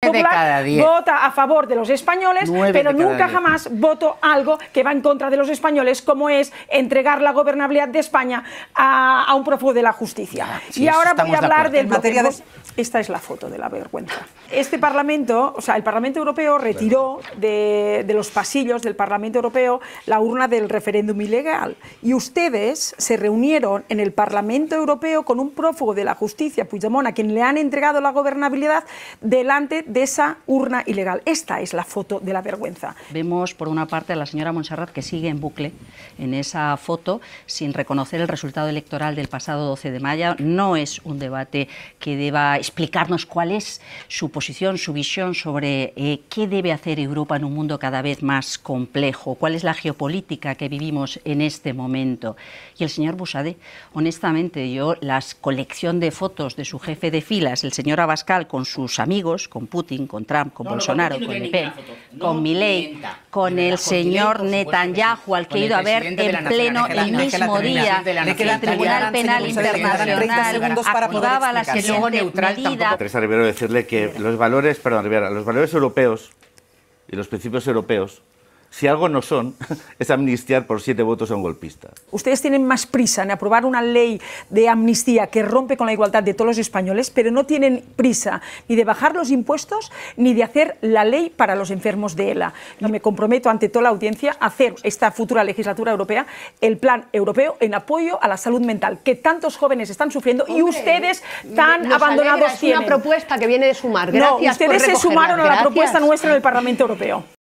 vota a favor de los españoles, pero nunca jamás voto algo que va en contra de los españoles, como es entregar la gobernabilidad de España a, un prófugo de la justicia. y ahora voy a hablar del material. Esta es la foto de la vergüenza. Este Parlamento, o sea, el Parlamento Europeo retiró de, los pasillos del Parlamento Europeo la urna del referéndum ilegal. Y ustedes se reunieron en el Parlamento Europeo con un prófugo de la justicia, Puigdemont, a quien le han entregado la gobernabilidad delante de esa urna ilegal. Esta es la foto de la vergüenza. Vemos por una parte a la señora Monserrat... que sigue en bucle en esa foto sin reconocer el resultado electoral del pasado 12 de mayo. No es un debate que deba explicarnos cuál es su posición, su visión sobre eh, qué debe hacer Europa en un mundo cada vez más complejo, cuál es la geopolítica que vivimos en este momento. Y el señor Busade, honestamente, yo la colección de fotos de su jefe de filas, el señor Abascal, con sus amigos, con Putin, con Trump, con Bolsonaro, con Le Pen, con Milei, con el señor Netanyahu, al que he ido a ver en pleno el mismo día, que el Tribunal Penal Internacional acordaba la siguiente medida. Teresa Rivero decirle que los valores, perdón Rivera, los valores europeos y los principios europeos si algo no son, es amnistiar por siete votos a un golpista. Ustedes tienen más prisa en aprobar una ley de amnistía que rompe con la igualdad de todos los españoles, pero no tienen prisa ni de bajar los impuestos ni de hacer la ley para los enfermos de ELA. Y me comprometo ante toda la audiencia a hacer esta futura legislatura europea el plan europeo en apoyo a la salud mental que tantos jóvenes están sufriendo y ustedes tan abandonados una propuesta que viene de sumar. no, ustedes se sumaron a la propuesta nuestra en el Parlamento Europeo.